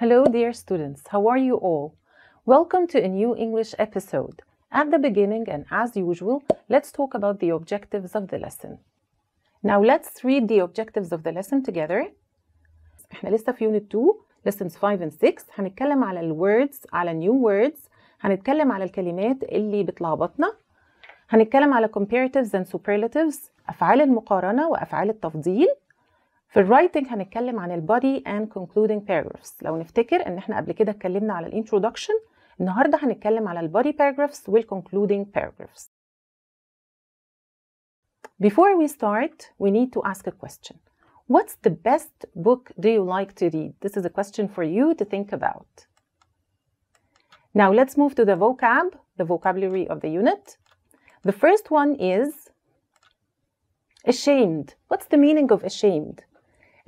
Hello, dear students. How are you all? Welcome to a new English episode. At the beginning, and as usual, let's talk about the objectives of the lesson. Now, let's read the objectives of the lesson together. احنا list of Unit 2, Lessons 5 and 6. هنتكلم على ال words, على new words. هنتكلم على الكلمات اللي بتلخبطنا. هنتكلم على comparatives and superlatives, أفعال and وأفعال التفضيل. في الرايتنج هنتكلم عن body اند concluding paragraphs لو نفتكر ان احنا قبل كده اتكلمنا على الانترودكشن النهارده هنتكلم على body paragraphs concluding paragraphs Before we start, we need to ask a question. What's the best book do you like to read? This is a question for you to think about. Now let's move to the vocab, the vocabulary of the unit. The first one is ashamed. What's the meaning of ashamed?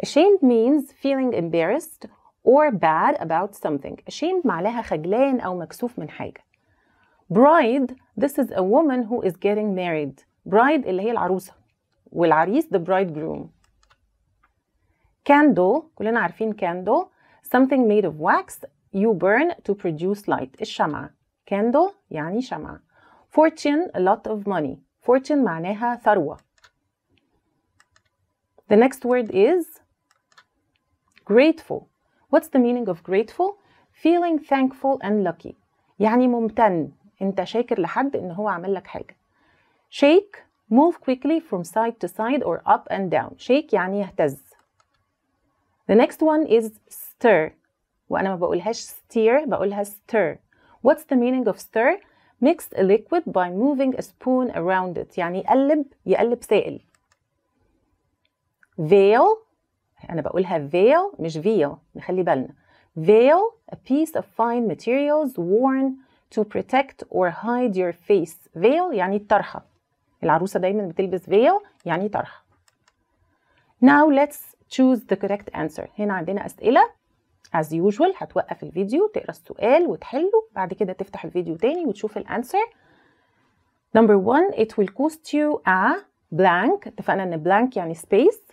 Ashamed means feeling embarrassed or bad about something. Ashamed معناها خجلان أو مكسوف من حاجة. Bride, this is a woman who is getting married. Bride اللي هي العروسة. والعريس the bridegroom. Candle, كلنا عارفين candle. Something made of wax you burn to produce light. الشمعة. Candle يعني شمعة. Fortune, a lot of money. Fortune معناها ثروة. The next word is Grateful. What's the meaning of grateful? Feeling thankful and lucky. يعني ممتن. أنت شاكر لحد إن هو عمل لك حاجة. Shake. Move quickly from side to side or up and down. Shake يعني يهتز. The next one is stir. وأنا ما بقولهاش stir. بقولها stir. What's the meaning of stir? Mix a liquid by moving a spoon around it. يعني يقلب يقلب سائل. Veil انا بقولها veil مش veil نخلي بالنا veil a piece of fine materials worn to protect or hide your face veil يعني الطرحه العروسه دايما بتلبس veil يعني طرحه now let's choose the correct answer هنا عندنا اسئله as usual هتوقف الفيديو تقرا السؤال وتحله بعد كده تفتح الفيديو تاني وتشوف الانسر number one it will cost you a blank اتفقنا ان blank يعني space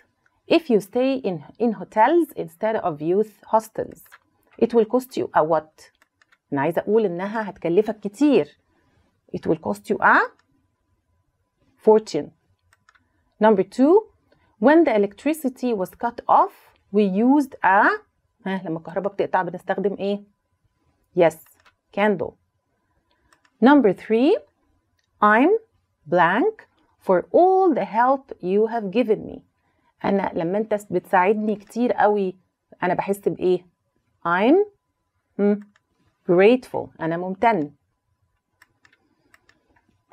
if you stay in, in hotels instead of youth hostels it will cost you a what انا عايزه اقول انها هتكلفك كتير it will cost you a fortune number 2 when the electricity was cut off we used a ها لما الكهرباء بتقطع بنستخدم ايه yes candle number 3 i'm blank for all the help you have given me انا لما انت بتساعدني كتير قوي انا بحس بايه I'm grateful انا ممتن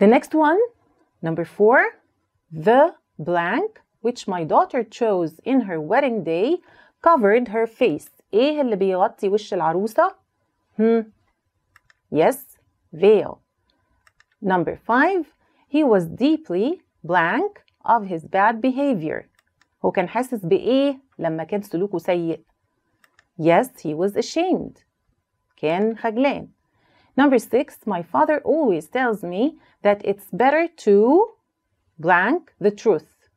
The next one number 4 the blank which my daughter chose in her wedding day covered her face ايه اللي بيغطي وش العروسه? هم yes veil number 5 he was deeply blank of his bad behavior هو كان حاسس بإيه لما كان سلوكه سيء Yes, he was ashamed. كان خجلان. Number six, my father always tells me that it's better to blank the truth.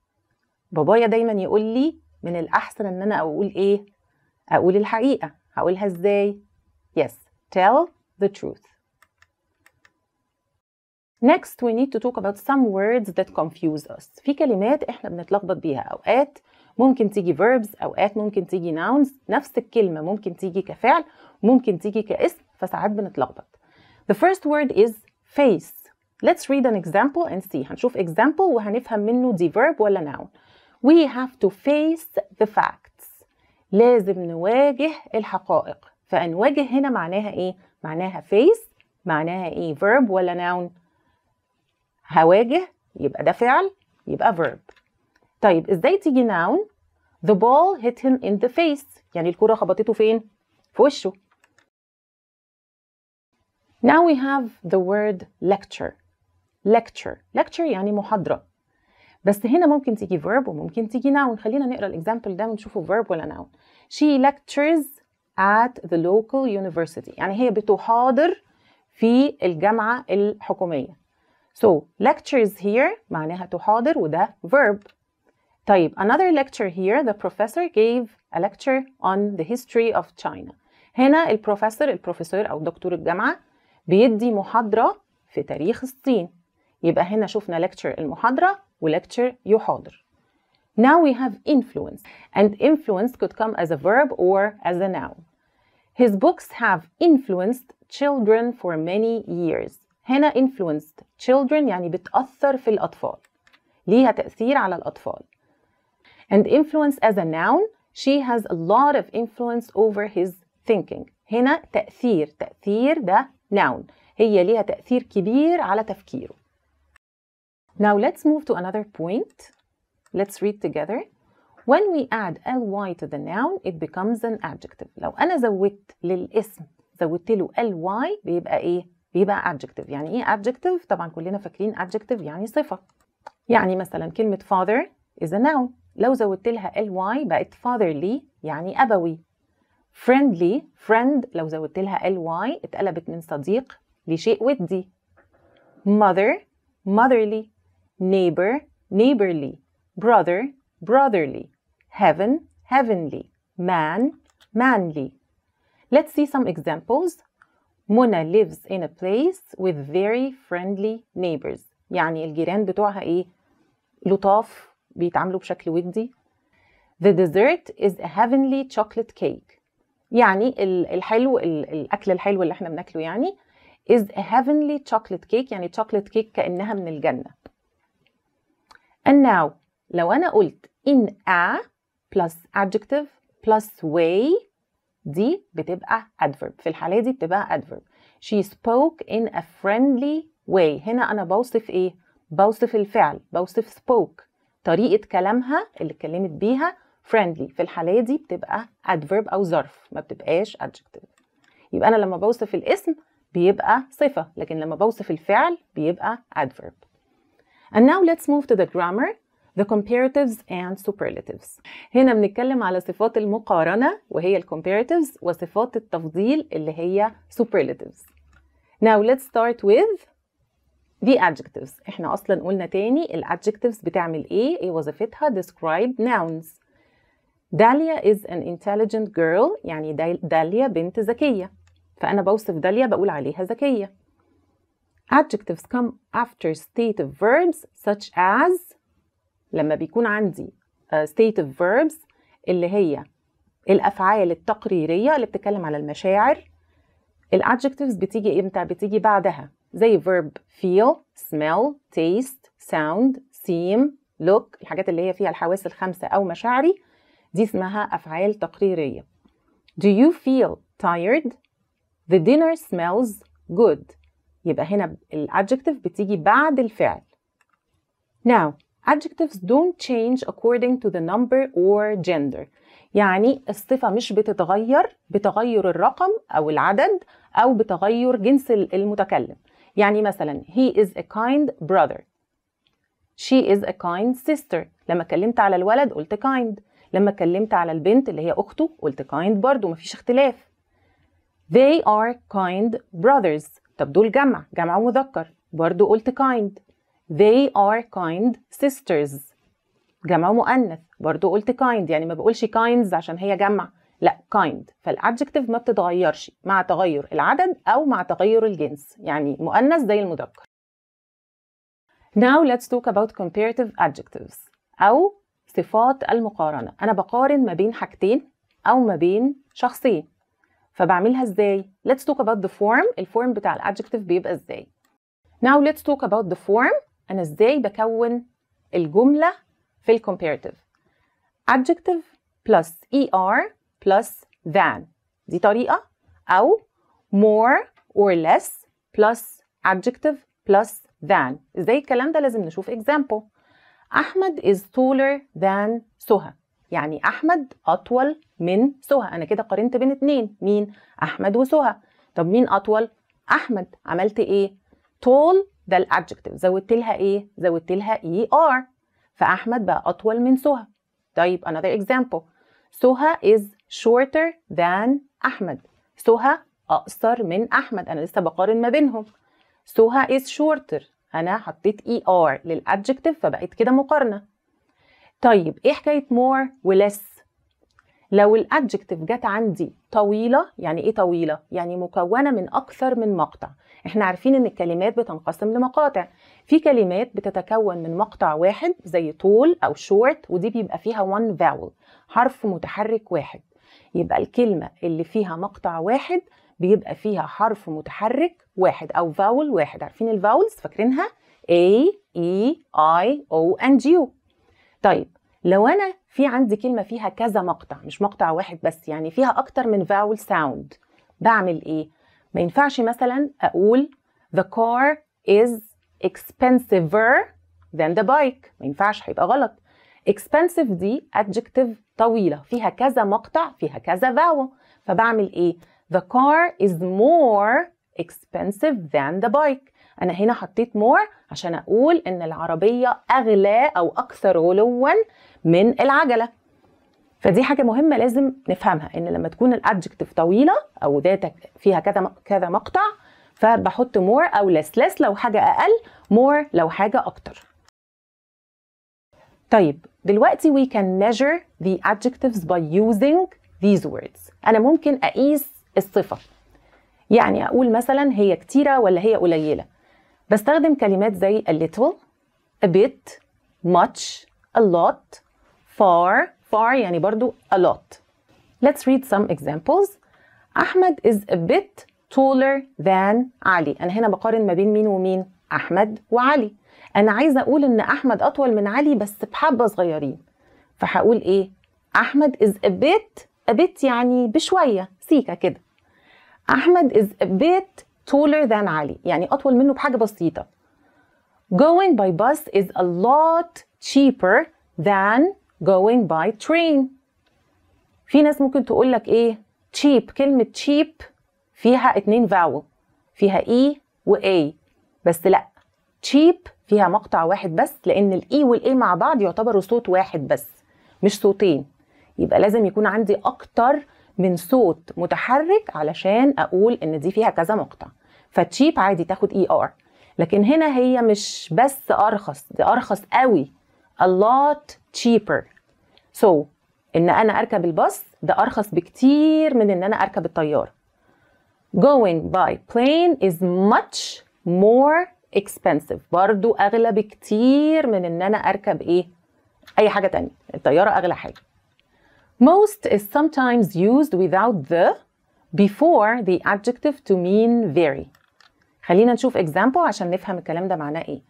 بابايا دايما يقول لي من الأحسن إن أنا أقول إيه؟ أقول الحقيقة. هقولها إزاي؟ Yes, tell the truth. Next we need to talk about some words that confuse us في كلمات احنا بنتلخبط بيها اوقات ممكن تيجي verbs اوقات ممكن تيجي nouns نفس الكلمة ممكن تيجي كفعل ممكن تيجي كاسم فساعات بنتلخبط The first word is face Let's read an example and see هنشوف example وهنفهم منه دي verb ولا noun We have to face the facts لازم نواجه الحقائق فنواجه هنا معناها ايه؟ معناها face معناها ايه verb ولا noun؟ هواجه يبقى ده فعل يبقى verb طيب ازاي تيجي noun the ball hit him in the face يعني الكرة خبطته فين في وشه now we have the word lecture lecture lecture يعني محاضرة بس هنا ممكن تيجي verb وممكن تيجي noun خلينا نقرا الاكزامبل ده ونشوفه verb ولا noun she lectures at the local university يعني هي بتحاضر في الجامعة الحكومية So lectures here معناها تحاضر وده verb. طيب another lecture here the professor gave a lecture on the history of China. هنا البروفيسور البروفيسور أو دكتور الجامعة بيدي محاضرة في تاريخ الصين. يبقى هنا شفنا lecture المحاضرة و lecture يحاضر. Now we have influence and influence could come as a verb or as a noun. His books have influenced children for many years. هنا influenced children يعني بتأثر في الأطفال ليها تأثير على الأطفال and influence as a noun she has a lot of influence over his thinking هنا تأثير تأثير ده noun هي ليها تأثير كبير على تفكيره Now let's move to another point Let's read together When we add ly to the noun it becomes an adjective لو أنا زودت للاسم زودت له ly بيبقى إيه؟ بيبقى adjective يعني ايه adjective طبعا كلنا فاكرين adjective يعني صفه يعني مثلا كلمه father is a noun لو زودت لها ly بقت fatherly يعني ابوي friendly friend لو زودت لها ly اتقلبت من صديق لشيء ودي mother motherly neighbor neighborly brother brotherly heaven heavenly man manly let's see some examples منى lives in a place with very friendly neighbors يعني الجيران بتوعها ايه لطاف بيتعاملوا بشكل ودي The dessert is a heavenly chocolate cake يعني الحلو الأكل الحلو اللي احنا بناكله يعني is a heavenly chocolate cake يعني chocolate cake كأنها من الجنة and now لو أنا قلت in a plus adjective plus way دي بتبقى adverb في الحالة دي بتبقى adverb she spoke in a friendly way هنا أنا بوصف إيه؟ بوصف الفعل بوصف spoke طريقة كلامها اللي اتكلمت بيها friendly في الحالة دي بتبقى adverb أو ظرف ما بتبقاش adjective يبقى أنا لما بوصف الاسم بيبقى صفة لكن لما بوصف الفعل بيبقى adverb And now let's move to the grammar the comparatives and superlatives هنا بنتكلم على صفات المقارنة وهي comparatives وصفات التفضيل اللي هي superlatives now let's start with the adjectives احنا اصلا قلنا تاني adjectives بتعمل ايه ايه وظيفتها describe nouns Dahlia is an intelligent girl يعني داليا بنت ذكية فأنا بوصف داليا بقول عليها ذكية Adjectives come after of verbs such as لما بيكون عندي آه، state of verbs اللي هي الافعال التقريريه اللي بتتكلم على المشاعر adjectives بتيجي امتى بتيجي بعدها زي verb feel smell taste sound seem look الحاجات اللي هي فيها الحواس الخمسه او مشاعري دي اسمها افعال تقريريه do you feel tired the dinner smells good يبقى هنا adjective بتيجي بعد الفعل now Adjectives don't change according to the number or gender يعني الصفة مش بتتغير بتغير الرقم أو العدد أو بتغير جنس المتكلم يعني مثلا he is a kind brother she is a kind sister لما اتكلمت على الولد قلت kind لما اتكلمت على البنت اللي هي أخته قلت kind برضو مفيش اختلاف they are kind brothers طب دول جمع جمع مذكر برضو قلت kind They are kind sisters جمع مؤنث برضو قلت kind يعني ما بقولش kinds عشان هي جمع لا kind فالادجكتيف ما بتتغيرش مع تغير العدد او مع تغير الجنس يعني مؤنث زي المذكر Now let's talk about comparative adjectives أو صفات المقارنة أنا بقارن ما بين حاجتين أو ما بين شخصين فبعملها إزاي؟ Let's talk about the form الفورم بتاع الادجكتيف بيبقى إزاي Now let's talk about the form انا ازاي بكون الجمله في الكومبيرتيف adjective plus er plus than دي طريقه او more or less plus adjective plus than ازاي الكلام ده لازم نشوف example احمد is taller than سهى يعني احمد اطول من سهى انا كده قارنت بين اتنين مين احمد وسهى طب مين اطول احمد عملت ايه tall ده الادجكتيف زودت لها ايه زودت لها اي e، ار فاحمد بقى اطول من سهى طيب another example سهى is shorter than احمد سهى اقصر من احمد انا لسه بقارن ما بينهم سهى is shorter انا حطيت اي ار للادجكتيف فبقت كده مقارنه طيب ايه حكايه more ولس لو الادجكتيف جت عندي طويله يعني ايه طويله يعني مكونه من اكثر من مقطع احنا عارفين ان الكلمات بتنقسم لمقاطع في كلمات بتتكون من مقطع واحد زي طول او شورت ودي بيبقى فيها وان vowel حرف متحرك واحد يبقى الكلمة اللي فيها مقطع واحد بيبقى فيها حرف متحرك واحد او فاول واحد عارفين الفاولز فاكرينها A E I O and U طيب لو انا في عندي كلمه فيها كذا مقطع مش مقطع واحد بس يعني فيها اكتر من فاول ساوند بعمل ايه ما ينفعش مثلا اقول the car is expensiver than the bike ما ينفعش هيبقى غلط expensive دي adjective طويلة فيها كذا مقطع فيها كذا vowel فبعمل ايه the car is more expensive than the bike أنا هنا حطيت more عشان أقول إن العربية أغلى أو أكثر غلوا من العجلة فدي حاجه مهمه لازم نفهمها ان لما تكون الادجكتيف طويله او داتا فيها كذا كذا مقطع فبحط مور او لس لس لو حاجه اقل مور لو حاجه اكتر طيب دلوقتي we can measure the adjectives by using these words أنا ممكن أقيس الصفة يعني أقول مثلا هي كتيرة ولا هي قليلة بستخدم كلمات زي a little a bit much a lot far far يعني برضو a lot let's read some examples أحمد is a bit taller than علي أنا هنا بقارن ما بين مين ومين أحمد وعلي أنا عايزة أقول إن أحمد أطول من علي بس بحبة صغيرين فهقول إيه أحمد is a bit a bit يعني بشوية سيكة كده أحمد is a bit taller than علي يعني أطول منه بحاجة بسيطة going by bus is a lot cheaper than going by train في ناس ممكن تقول لك ايه cheap كلمة cheap فيها اتنين vowel فيها e و a بس لا cheap فيها مقطع واحد بس لان الاي e والاي مع بعض يعتبروا صوت واحد بس مش صوتين يبقى لازم يكون عندي اكتر من صوت متحرك علشان اقول ان دي فيها كذا مقطع فتشيب عادي تاخد اي e ار لكن هنا هي مش بس ارخص دي ارخص قوي a lot cheaper so ان انا اركب الباص ده ارخص بكتير من ان انا اركب الطياره going by plane is much more expensive برضو اغلى بكتير من ان انا اركب ايه اي حاجه تانية الطياره اغلى حاجه most is sometimes used without the before the adjective to mean very خلينا نشوف example عشان نفهم الكلام ده معناه ايه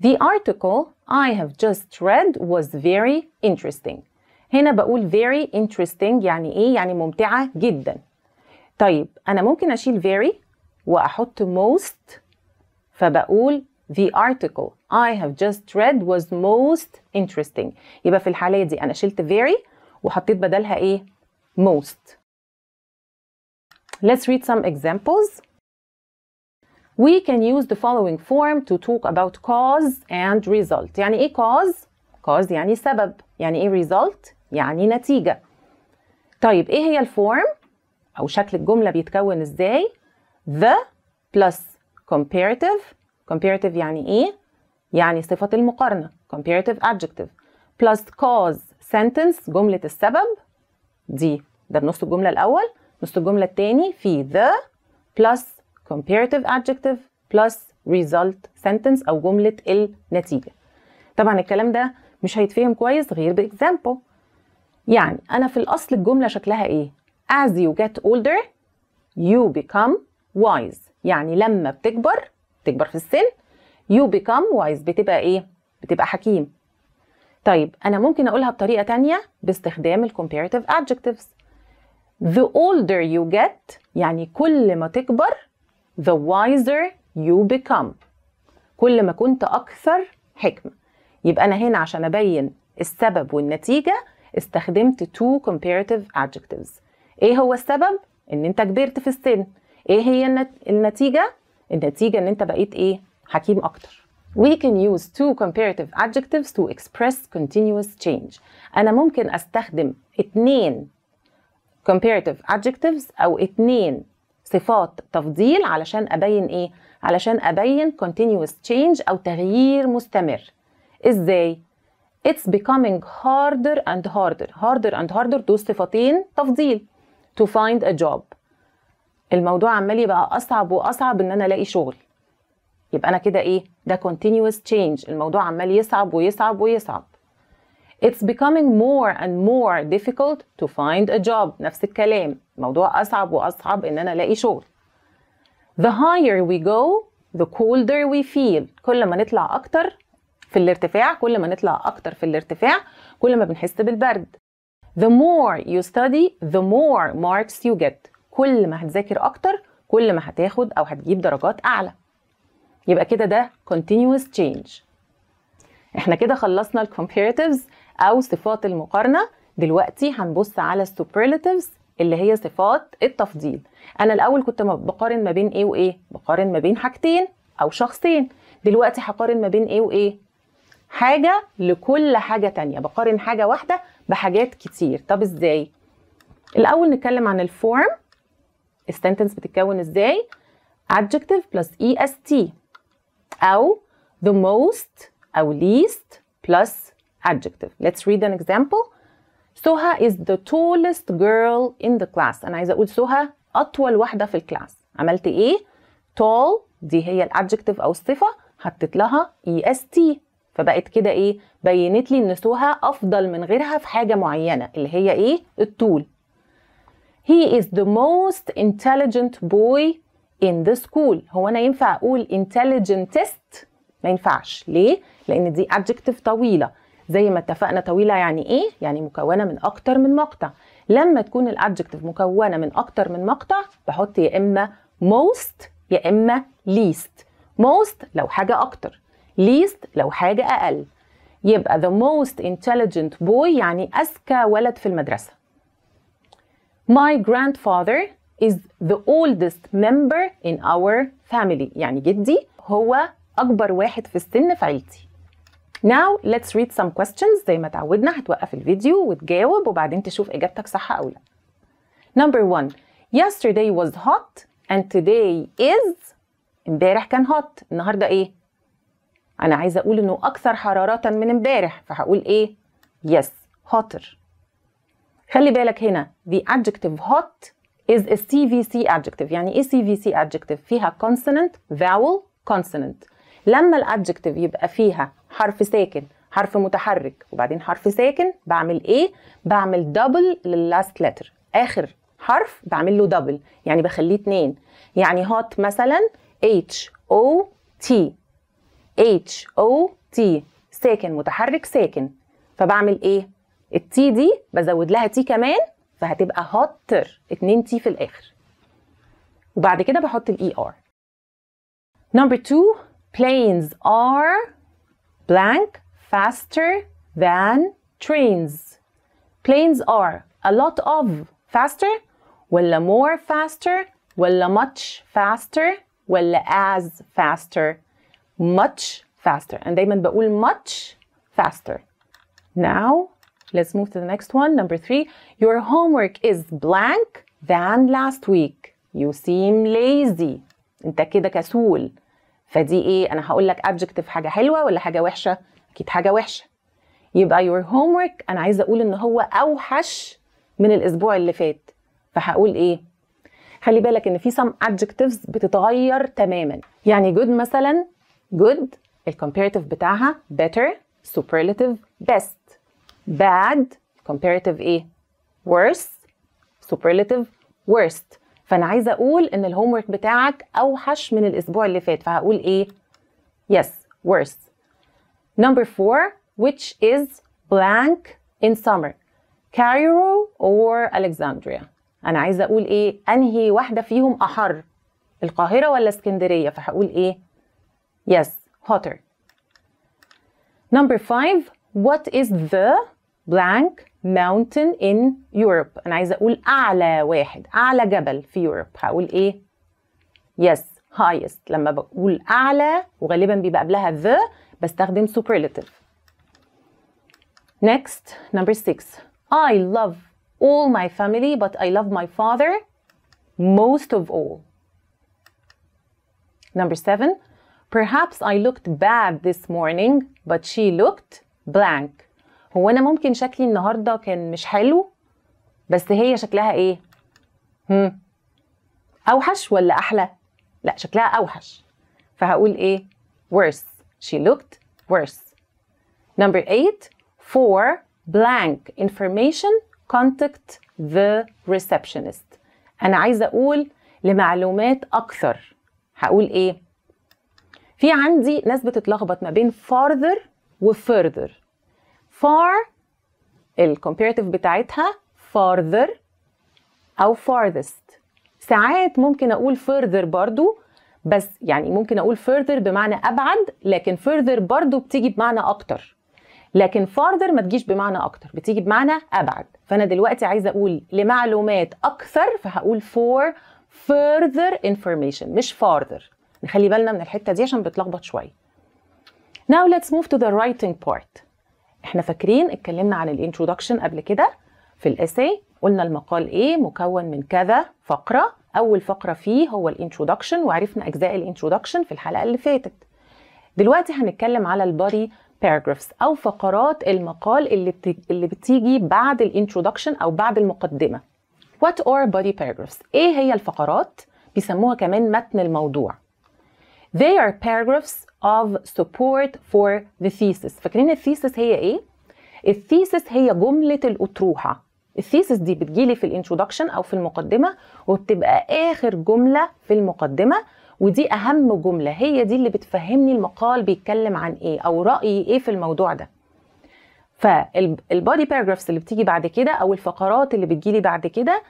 The article I have just read was very interesting. هنا بقول very interesting يعني إيه؟ يعني ممتعة جدا. طيب أنا ممكن أشيل very وأحط most فبقول The article I have just read was most interesting. يبقى في الحالة دي أنا شلت very وحطيت بدلها إيه؟ most. Let's read some examples we can use the following form to talk about cause and result يعني ايه cause cause يعني سبب يعني ايه result يعني نتيجة طيب ايه هي الفورم او شكل الجملة بيتكون ازاي the plus comparative comparative يعني ايه يعني صفة المقارنة comparative adjective plus cause sentence جملة السبب دي ده نص الجملة الأول نص الجملة التاني في the plus comparative adjective plus result sentence أو جملة النتيجة طبعا الكلام ده مش هيتفهم كويس غير بإكزامبل يعني أنا في الأصل الجملة شكلها إيه؟ as you get older you become wise يعني لما بتكبر بتكبر في السن you become wise بتبقى إيه؟ بتبقى حكيم طيب أنا ممكن أقولها بطريقة تانية باستخدام ال comparative adjectives the older you get يعني كل ما تكبر the wiser you become كل ما كنت أكثر حكمة يبقى أنا هنا عشان أبين السبب والنتيجة استخدمت two comparative adjectives إيه هو السبب؟ إن أنت كبرت في السن إيه هي النتيجة؟ النتيجة إن أنت بقيت إيه؟ حكيم أكتر We can use two comparative adjectives to express continuous change أنا ممكن أستخدم اتنين comparative adjectives أو اتنين صفات تفضيل علشان ابين ايه علشان ابين continuous change او تغيير مستمر ازاي it's becoming harder and harder harder and harder دول صفتين تفضيل to find a job الموضوع عمال يبقى اصعب واصعب ان انا الاقي شغل يبقى انا كده ايه ده continuous change الموضوع عمال يصعب ويصعب ويصعب it's becoming more and more difficult to find a job نفس الكلام الموضوع أصعب وأصعب إن أنا ألاقي شغل the higher we go the colder we feel كل ما نطلع أكتر في الارتفاع كل ما نطلع أكتر في الارتفاع كل ما بنحس بالبرد the more you study the more marks you get كل ما هتذاكر أكتر كل ما هتاخد أو هتجيب درجات أعلى يبقى كده ده continuous change احنا كده خلصنا الـ comparatives أو صفات المقارنة دلوقتي هنبص على superlatives اللي هي صفات التفضيل انا الاول كنت بقارن ما بين ايه وايه بقارن ما بين حاجتين او شخصين دلوقتي هقارن ما بين ايه وايه حاجه لكل حاجه تانية بقارن حاجه واحده بحاجات كتير طب ازاي الاول نتكلم عن الفورم السنتنس بتتكون ازاي adjective plus est او the most او least plus adjective let's read an example سهى is the tallest girl in the class انا عايزه اقول سهى اطول واحده في الكلاس عملت ايه tall دي هي الادجكتيف او الصفه حطيت لها اي اس تي فبقت كده ايه بينت لي ان سهى افضل من غيرها في حاجه معينه اللي هي ايه الطول he is the most intelligent boy in the school هو انا ينفع اقول intelligentest ما ينفعش ليه لان دي adjective طويله زي ما اتفقنا طويله يعني ايه يعني مكونه من اكتر من مقطع لما تكون الادجكتيف مكونه من اكتر من مقطع بحط يا اما most يا اما least most لو حاجه اكتر least لو حاجه اقل يبقى the most intelligent boy يعني اذكى ولد في المدرسه my grandfather is the oldest member in our family يعني جدي هو اكبر واحد في السن في عيلتي Now let's read some questions زي ما تعودنا هتوقف الفيديو وتجاوب وبعدين تشوف إجابتك صح أو لا. Number one Yesterday was hot and today is امبارح كان hot النهاردة إيه؟ أنا عايزة أقول إنه أكثر حرارة من امبارح فهقول إيه؟ Yes hotter. خلي بالك هنا the adjective hot is a CVC adjective يعني إيه CVC adjective؟ فيها consonant, vowel, consonant لما الادجكتيف يبقى فيها حرف ساكن حرف متحرك وبعدين حرف ساكن بعمل ايه بعمل دبل لللاست لتر اخر حرف بعمل له دبل يعني بخليه اتنين يعني هوت مثلا H O T H O T ساكن متحرك ساكن فبعمل ايه التي دي بزود لها تي كمان فهتبقى هوتر اتنين تي في الاخر وبعد كده بحط الاي ار نمبر 2 Planes are blank faster than trains. Planes are a lot of faster ولا more faster ولا much faster ولا as faster much faster and دايما بقول much faster now let's move to the next one number three your homework is blank than last week you seem lazy انت كده كسول فدي ايه انا هقول لك adjective حاجه حلوه ولا حاجه وحشه اكيد حاجه وحشه يبقى your homework انا عايزه اقول ان هو اوحش من الاسبوع اللي فات فهقول ايه خلي بالك ان في some adjectives بتتغير تماما يعني good مثلا good الcomparative بتاعها better superlative best bad comparative ايه worse superlative worst فانا عايزه اقول ان الهوم ورك بتاعك اوحش من الاسبوع اللي فات فهقول ايه yes worse number four which is blank in summer Cairo or Alexandria انا عايزه اقول ايه انهي واحده فيهم احر القاهره ولا اسكندريه فهقول ايه yes hotter number five what is the blank mountain in Europe أنا عايزة أقول أعلى واحد أعلى جبل في Europe. هقول إيه؟ yes highest لما بقول أعلى وغالبا بيبقى قبلها the بستخدم superlative next number six I love all my family but I love my father most of all number seven perhaps I looked bad this morning but she looked blank هو انا ممكن شكلي النهارده كان مش حلو بس هي شكلها ايه هم اوحش ولا احلى لا شكلها اوحش فهقول ايه worse she looked worse number 8 for blank information contact the receptionist انا عايزه اقول لمعلومات اكثر هقول ايه في عندي ناس بتتلخبط ما بين farther و further far الcomparative بتاعتها farther أو farthest ساعات ممكن أقول further برضو بس يعني ممكن أقول further بمعنى أبعد لكن further برضو بتيجي بمعنى أكتر لكن farther ما تجيش بمعنى أكتر بتيجي بمعنى أبعد فأنا دلوقتي عايزة أقول لمعلومات أكثر فهقول for further information مش farther نخلي بالنا من الحتة دي عشان بتلخبط شوية Now let's move to the writing part احنا فاكرين اتكلمنا عن الانترودكشن قبل كده في الاساي قلنا المقال ايه مكون من كذا فقره اول فقره فيه هو الانترودكشن وعرفنا اجزاء الانترودكشن في الحلقه اللي فاتت دلوقتي هنتكلم على البادي باراجرافز او فقرات المقال اللي اللي بتيجي بعد الانترودكشن او بعد المقدمه وات are body باراجرافز ايه هي الفقرات بيسموها كمان متن الموضوع They are paragraphs of support for the thesis فاكرين الثيسس هي ايه الثيسس هي جمله الاطروحه الثيسس دي بتجيلي في الانترودكشن او في المقدمه وبتبقى اخر جمله في المقدمه ودي اهم جمله هي دي اللي بتفهمني المقال بيتكلم عن ايه او رايي ايه في الموضوع ده فالبودي باراجرافز اللي بتيجي بعد كده او الفقرات اللي بتجيلي بعد كده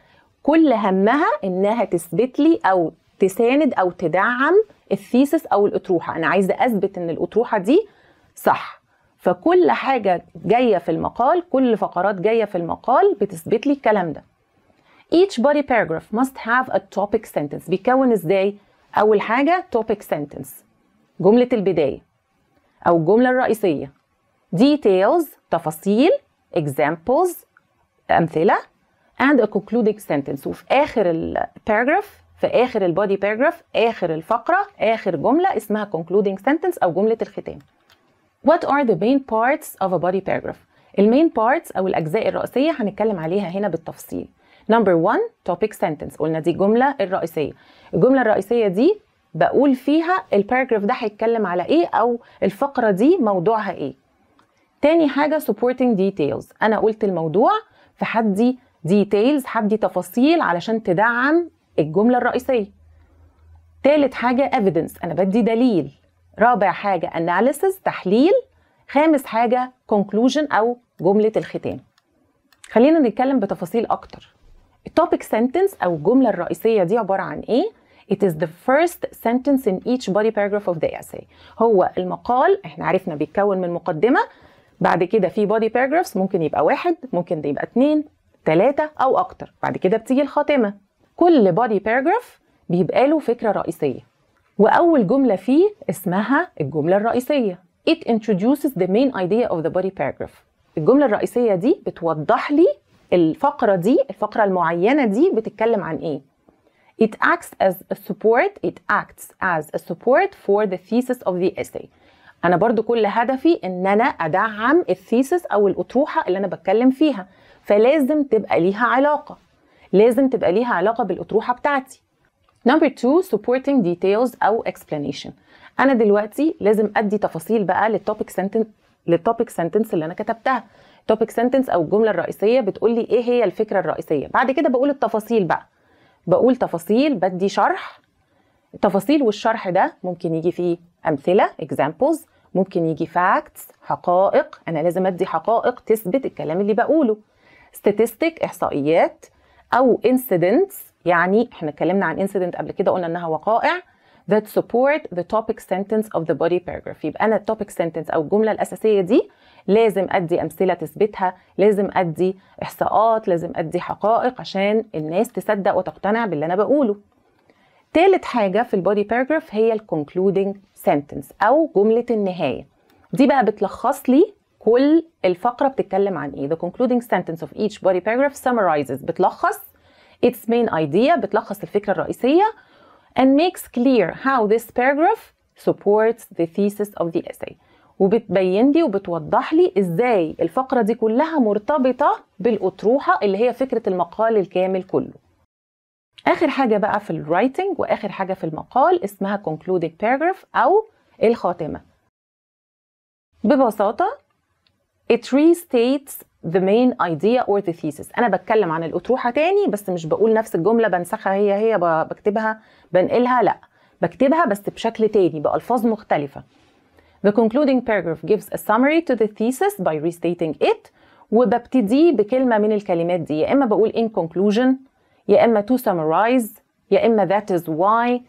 كل همها انها تثبت لي او تساند او تدعم الثيسس او الاطروحه انا عايزه اثبت ان الاطروحه دي صح فكل حاجه جايه في المقال كل فقرات جايه في المقال بتثبت لي الكلام ده each body paragraph must have a topic sentence بيكون ازاي اول حاجه topic sentence جمله البدايه او الجمله الرئيسيه details تفاصيل examples امثله and a concluding sentence وفي اخر الباراجراف في اخر البودي باراجراف اخر الفقره اخر جمله اسمها concluding sentence او جمله الختام What are the main parts of a body paragraph المين parts او الاجزاء الرئيسيه هنتكلم عليها هنا بالتفصيل نمبر 1 topic sentence قلنا دي الجمله الرئيسيه الجمله الرئيسيه دي بقول فيها الباراجراف ده هيتكلم على ايه او الفقره دي موضوعها ايه تاني حاجه supporting details انا قلت الموضوع فحدي ديتيلز حدي تفاصيل علشان تدعم الجمله الرئيسيه ثالث حاجه ايفيدنس انا بدي دليل رابع حاجه اناليسز تحليل خامس حاجه كونكلوجن او جمله الختام خلينا نتكلم بتفاصيل اكتر التوبيك سنتنس او الجمله الرئيسيه دي عباره عن ايه It is the first sentence in each body paragraph of the essay. هو المقال احنا عرفنا بيتكون من مقدمه بعد كده في body paragraphs ممكن يبقى واحد ممكن يبقى اتنين تلاتة أو أكتر بعد كده بتيجي الخاتمة كل body باراجراف بيبقى له فكره رئيسيه واول جمله فيه اسمها الجمله الرئيسيه it introduces the main idea of the body paragraph الجمله الرئيسيه دي بتوضح لي الفقره دي الفقره المعينه دي بتتكلم عن ايه it acts as a support it acts as a support for the thesis of the essay انا برضو كل هدفي ان انا ادعم الثيسس او الاطروحه اللي انا بتكلم فيها فلازم تبقى ليها علاقه لازم تبقى ليها علاقه بالاطروحه بتاعتي Number 2 supporting details او explanation انا دلوقتي لازم ادي تفاصيل بقى للتوبيك سنتنس للتوبيك سنتنس اللي انا كتبتها topic سنتنس او الجمله الرئيسيه بتقول لي ايه هي الفكره الرئيسيه بعد كده بقول التفاصيل بقى بقول تفاصيل بدي شرح التفاصيل والشرح ده ممكن يجي فيه امثله examples ممكن يجي facts حقائق انا لازم ادي حقائق تثبت الكلام اللي بقوله statistic احصائيات او incidents يعني احنا اتكلمنا عن incident قبل كده قلنا انها وقائع that support the topic sentence of the body paragraph يبقى انا التوبيك sentence او الجمله الاساسيه دي لازم ادي امثله تثبتها لازم ادي احصاءات لازم ادي حقائق عشان الناس تصدق وتقتنع باللي انا بقوله تالت حاجه في البودي باراجراف هي الكونكلودنج سنتنس او جمله النهايه دي بقى بتلخص لي كل الفقره بتتكلم عن ايه the concluding sentence of each body paragraph summarizes بتلخص its main idea بتلخص الفكره الرئيسيه and makes clear how this paragraph supports the thesis of the essay وبتبين لي وبتوضح لي ازاي الفقره دي كلها مرتبطه بالاطروحه اللي هي فكره المقال الكامل كله اخر حاجه بقى في الرايتنج واخر حاجه في المقال اسمها concluding paragraph او الخاتمه ببساطه it restates the main idea or the thesis انا بتكلم عن الأطروحة تاني بس مش بقول نفس الجملة بنسخها هي هي بكتبها بنقلها لا بكتبها بس بشكل تاني بألفاظ مختلفة The concluding paragraph gives a summary to the thesis by restating it وببتدي بكلمة من الكلمات دي يا إما بقول in conclusion يا إما to summarize يا إما that is why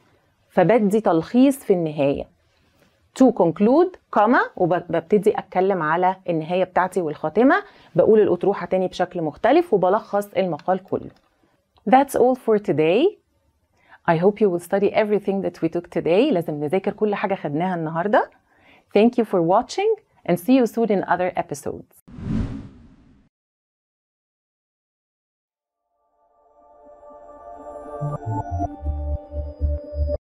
فبدي تلخيص في النهاية to conclude كما وببتدي اتكلم على النهايه بتاعتي والخاتمه بقول الاطروحه تاني بشكل مختلف وبلخص المقال كله That's all for today I hope you will study everything that we took today لازم نذاكر كل حاجه خدناها النهارده Thank you for watching and see you soon in other episodes